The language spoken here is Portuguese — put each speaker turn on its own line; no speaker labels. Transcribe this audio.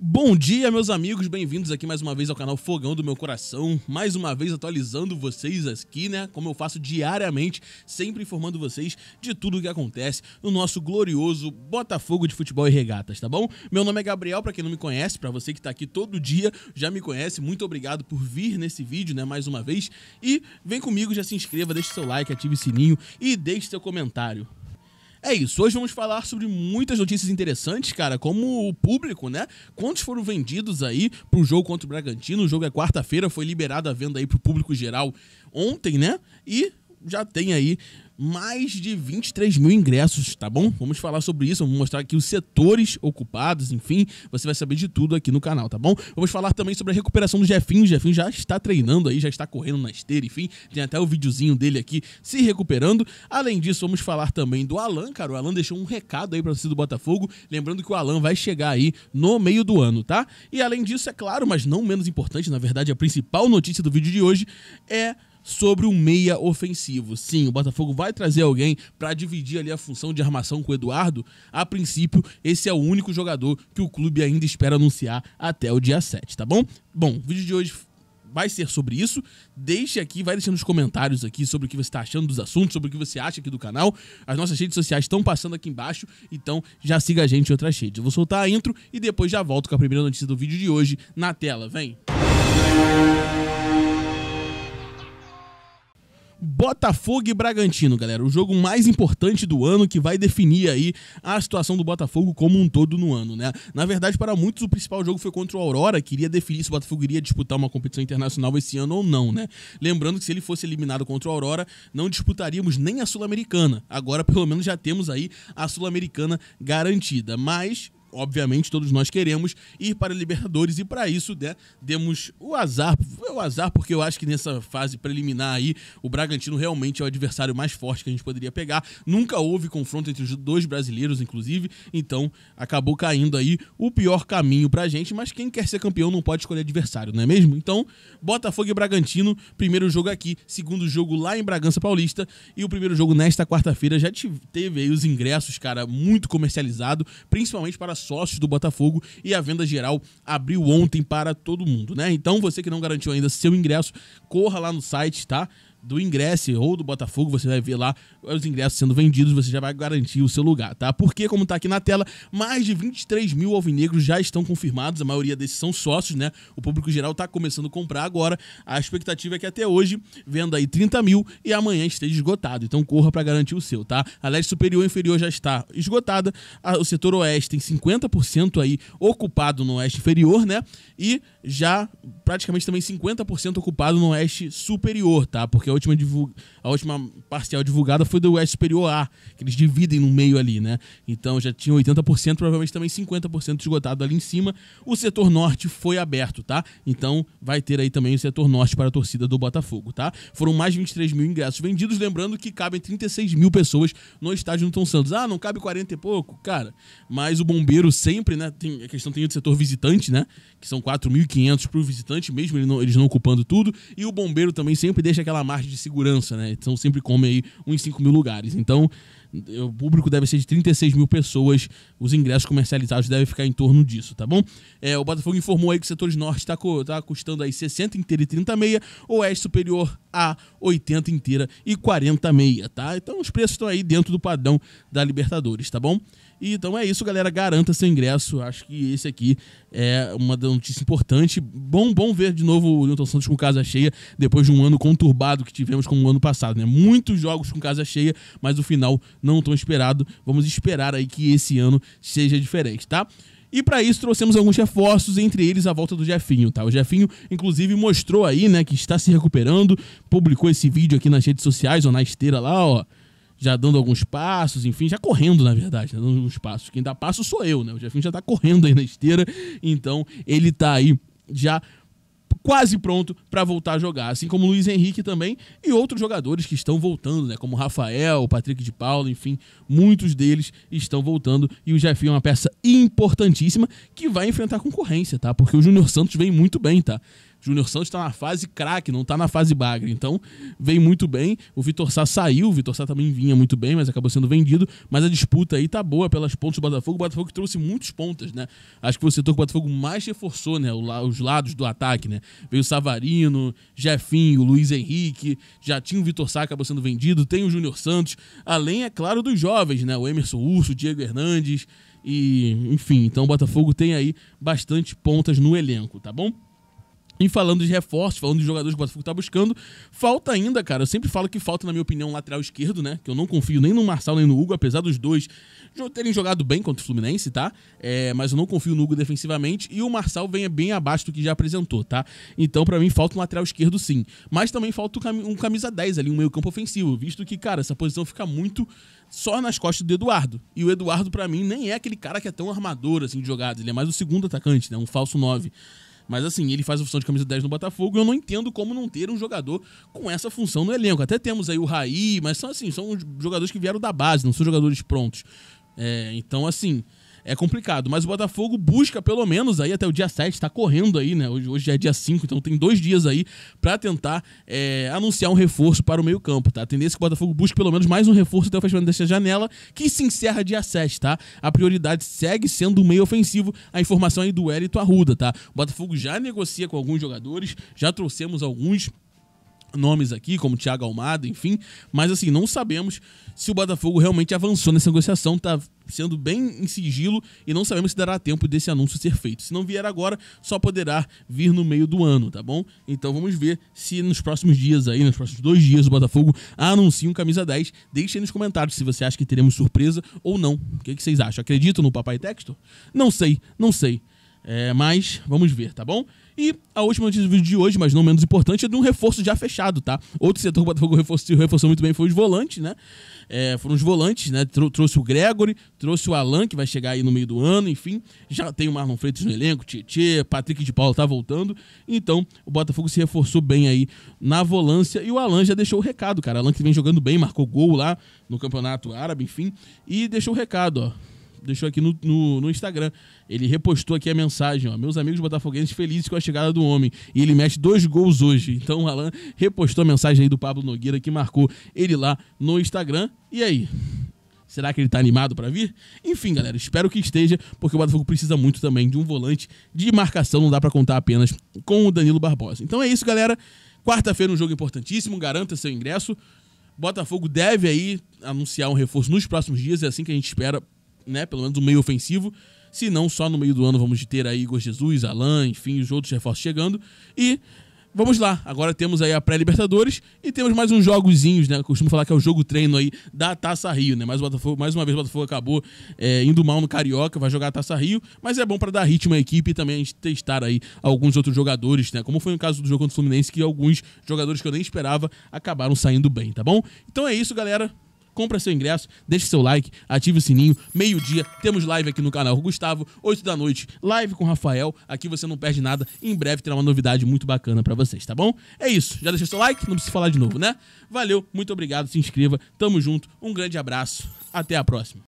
Bom dia, meus amigos, bem-vindos aqui mais uma vez ao canal Fogão do Meu Coração. Mais uma vez atualizando vocês aqui, né? Como eu faço diariamente, sempre informando vocês de tudo o que acontece no nosso glorioso Botafogo de Futebol e Regatas, tá bom? Meu nome é Gabriel, para quem não me conhece, para você que tá aqui todo dia, já me conhece, muito obrigado por vir nesse vídeo, né? Mais uma vez. E vem comigo, já se inscreva, deixe seu like, ative o sininho e deixe seu comentário. É isso. Hoje vamos falar sobre muitas notícias interessantes, cara, como o público, né? Quantos foram vendidos aí pro jogo contra o Bragantino? O jogo é quarta-feira, foi liberado a venda aí pro público geral ontem, né? E já tem aí mais de 23 mil ingressos, tá bom? Vamos falar sobre isso, vamos mostrar aqui os setores ocupados, enfim, você vai saber de tudo aqui no canal, tá bom? Vamos falar também sobre a recuperação do Jefinho, o Jefinho já está treinando aí, já está correndo na esteira, enfim, tem até o videozinho dele aqui se recuperando. Além disso, vamos falar também do Alan, cara, o Alan deixou um recado aí para você do Botafogo, lembrando que o Alan vai chegar aí no meio do ano, tá? E além disso, é claro, mas não menos importante, na verdade, a principal notícia do vídeo de hoje é sobre um meia ofensivo. Sim, o Botafogo vai trazer alguém para dividir ali a função de armação com o Eduardo. A princípio, esse é o único jogador que o clube ainda espera anunciar até o dia 7, tá bom? Bom, o vídeo de hoje vai ser sobre isso. Deixe aqui, vai deixando nos comentários aqui sobre o que você está achando dos assuntos, sobre o que você acha aqui do canal. As nossas redes sociais estão passando aqui embaixo, então já siga a gente em outras redes. Eu vou soltar a intro e depois já volto com a primeira notícia do vídeo de hoje na tela. Vem! Música Botafogo e Bragantino, galera. O jogo mais importante do ano que vai definir aí a situação do Botafogo como um todo no ano, né? Na verdade, para muitos, o principal jogo foi contra o Aurora, queria definir se o Botafogo iria disputar uma competição internacional esse ano ou não, né? Lembrando que se ele fosse eliminado contra o Aurora, não disputaríamos nem a Sul-Americana. Agora, pelo menos, já temos aí a Sul-Americana garantida. Mas obviamente todos nós queremos ir para a Libertadores e para isso né, demos o azar, o azar porque eu acho que nessa fase preliminar aí o Bragantino realmente é o adversário mais forte que a gente poderia pegar. Nunca houve confronto entre os dois brasileiros, inclusive, então acabou caindo aí o pior caminho para a gente, mas quem quer ser campeão não pode escolher adversário, não é mesmo? Então, Botafogo e Bragantino, primeiro jogo aqui, segundo jogo lá em Bragança Paulista e o primeiro jogo nesta quarta-feira já teve aí os ingressos, cara, muito comercializado, principalmente para sócios do Botafogo e a venda geral abriu ontem para todo mundo, né? Então você que não garantiu ainda seu ingresso, corra lá no site, tá? do ingresso ou do Botafogo, você vai ver lá os ingressos sendo vendidos, você já vai garantir o seu lugar, tá? Porque, como tá aqui na tela, mais de 23 mil alvinegros já estão confirmados, a maioria desses são sócios, né? O público geral tá começando a comprar agora, a expectativa é que até hoje venda aí 30 mil e amanhã esteja esgotado, então corra para garantir o seu, tá? A leste superior e inferior já está esgotada, o setor oeste tem 50% aí ocupado no oeste inferior, né? E já praticamente também 50% ocupado no oeste superior, tá? Porque a última, divulga, a última parcial divulgada foi do S Superior A, que eles dividem no meio ali, né? Então já tinha 80%, provavelmente também 50% esgotado ali em cima. O setor norte foi aberto, tá? Então vai ter aí também o setor norte para a torcida do Botafogo, tá? Foram mais de 23 mil ingressos vendidos, lembrando que cabem 36 mil pessoas no estádio Newton Santos. Ah, não cabe 40 e pouco? Cara, mas o bombeiro sempre, né? Tem, a questão tem o setor visitante, né? Que são 4.500 para o visitante, mesmo ele não, eles não ocupando tudo. E o bombeiro também sempre deixa aquela marca parte de segurança, né? Então sempre come aí uns 5 mil lugares. Então, o público deve ser de 36 mil pessoas. Os ingressos comercializados devem ficar em torno disso, tá bom? É, o Botafogo informou aí que o setor norte está co tá custando aí 60 inteira e 30 meia, oeste superior a 80 inteira e 40 meia, tá? Então os preços estão aí dentro do padrão da Libertadores, tá bom? E, então é isso, galera. Garanta seu ingresso. Acho que esse aqui é uma notícia importante. Bom, bom ver de novo o Newton Santos com casa cheia, depois de um ano conturbado que tivemos com o ano passado. Né? Muitos jogos com casa cheia, mas o final não tão esperado. Vamos esperar aí que esse ano seja diferente, tá? E para isso trouxemos alguns reforços, entre eles a volta do Jefinho, tá? O Jefinho, inclusive, mostrou aí, né, que está se recuperando, publicou esse vídeo aqui nas redes sociais, ou na esteira lá, ó já dando alguns passos, enfim, já correndo, na verdade, né, dando alguns passos. Quem dá passo sou eu, né? O Jefinho já tá correndo aí na esteira, então ele tá aí já quase pronto para voltar a jogar, assim como Luiz Henrique também e outros jogadores que estão voltando, né, como Rafael, Patrick de Paulo, enfim, muitos deles estão voltando e o Jefinho é uma peça importantíssima que vai enfrentar concorrência, tá? Porque o Júnior Santos vem muito bem, tá? Júnior Santos está na fase craque, não está na fase bagre. Então, vem muito bem. O Vitor Sá saiu, o Vitor Sá também vinha muito bem, mas acabou sendo vendido. Mas a disputa aí tá boa pelas pontas do Botafogo. O Botafogo trouxe muitos pontas, né? Acho que você tocou que o Botafogo mais reforçou, né? Os lados do ataque, né? Veio o Savarino, Jefinho, Luiz Henrique, já tinha o Vitor Sá, acabou sendo vendido, tem o Júnior Santos, além, é claro, dos jovens, né? O Emerson Urso, o Diego Hernandes. E, enfim, então o Botafogo tem aí bastante pontas no elenco, tá bom? E falando de reforços, falando de jogadores que o Botafogo tá buscando, falta ainda, cara. Eu sempre falo que falta, na minha opinião, um lateral esquerdo, né? Que eu não confio nem no Marçal nem no Hugo, apesar dos dois terem jogado bem contra o Fluminense, tá? É, mas eu não confio no Hugo defensivamente e o Marçal vem bem abaixo do que já apresentou, tá? Então, para mim, falta um lateral esquerdo, sim. Mas também falta um camisa 10 ali, um meio-campo ofensivo, visto que, cara, essa posição fica muito só nas costas do Eduardo. E o Eduardo, para mim, nem é aquele cara que é tão armador assim de jogadas. Ele é mais o segundo atacante, né? Um falso 9. Mas assim, ele faz a função de camisa 10 no Botafogo e eu não entendo como não ter um jogador com essa função no elenco. Até temos aí o Raí, mas são assim, são jogadores que vieram da base, não são jogadores prontos. É, então, assim, é complicado. Mas o Botafogo busca, pelo menos, aí até o dia 7, tá correndo aí, né? Hoje, hoje é dia 5, então tem dois dias aí para tentar é, anunciar um reforço para o meio-campo, tá? A tendência é que o Botafogo busque pelo menos mais um reforço até o fechamento dessa janela, que se encerra dia 7, tá? A prioridade segue sendo o meio ofensivo. A informação aí do Hélito Arruda, tá? O Botafogo já negocia com alguns jogadores, já trouxemos alguns nomes aqui, como Thiago Almada, enfim. Mas assim, não sabemos se o Botafogo realmente avançou nessa negociação, está sendo bem em sigilo e não sabemos se dará tempo desse anúncio ser feito. Se não vier agora, só poderá vir no meio do ano, tá bom? Então vamos ver se nos próximos dias aí, nos próximos dois dias, o Botafogo anuncia um camisa 10. Deixe aí nos comentários se você acha que teremos surpresa ou não. O que, é que vocês acham? Acreditam no Papai Texto? Não sei, não sei. É, mas vamos ver, tá bom? E a última notícia do vídeo de hoje, mas não menos importante, é de um reforço já fechado, tá? Outro setor que o Botafogo reforçou, reforçou muito bem foi os volantes, né? É, foram os volantes, né? Trou trouxe o Gregory, trouxe o Alan, que vai chegar aí no meio do ano, enfim. Já tem o Marlon Freitas no elenco, Tietê, Patrick de Paulo tá voltando. Então, o Botafogo se reforçou bem aí na volância e o Alan já deixou o recado, cara. Alan que vem jogando bem, marcou gol lá no Campeonato Árabe, enfim. E deixou o recado, ó deixou aqui no, no, no, Instagram. Ele repostou aqui a mensagem, ó. Meus amigos botafoguenses felizes com a chegada do homem. E ele mete dois gols hoje. Então o Alan repostou a mensagem aí do Pablo Nogueira que marcou ele lá no Instagram. E aí? Será que ele está animado para vir? Enfim, galera, espero que esteja, porque o Botafogo precisa muito também de um volante de marcação, não dá para contar apenas com o Danilo Barbosa. Então é isso, galera. Quarta-feira um jogo importantíssimo, garanta seu ingresso. Botafogo deve aí anunciar um reforço nos próximos dias, é assim que a gente espera né? Pelo menos o meio ofensivo. Se não, só no meio do ano vamos ter aí Igor Jesus, Alain, enfim, os outros reforços chegando. E vamos lá, agora temos aí a pré-Libertadores e temos mais uns jogozinhos, né? Eu costumo falar que é o jogo treino aí da Taça Rio, né? Mais, o Botafogo, mais uma vez o Botafogo acabou é, indo mal no Carioca, vai jogar a Taça Rio, mas é bom para dar ritmo à equipe e também a gente testar aí alguns outros jogadores, né? Como foi no caso do jogo contra o Fluminense, que alguns jogadores que eu nem esperava acabaram saindo bem, tá bom? Então é isso, galera compra seu ingresso, deixe seu like, ative o sininho. Meio-dia, temos live aqui no canal Gustavo, 8 da noite, live com o Rafael. Aqui você não perde nada. Em breve terá uma novidade muito bacana para vocês, tá bom? É isso. Já deixou seu like? Não precisa falar de novo, né? Valeu, muito obrigado, se inscreva. Tamo junto. Um grande abraço. Até a próxima.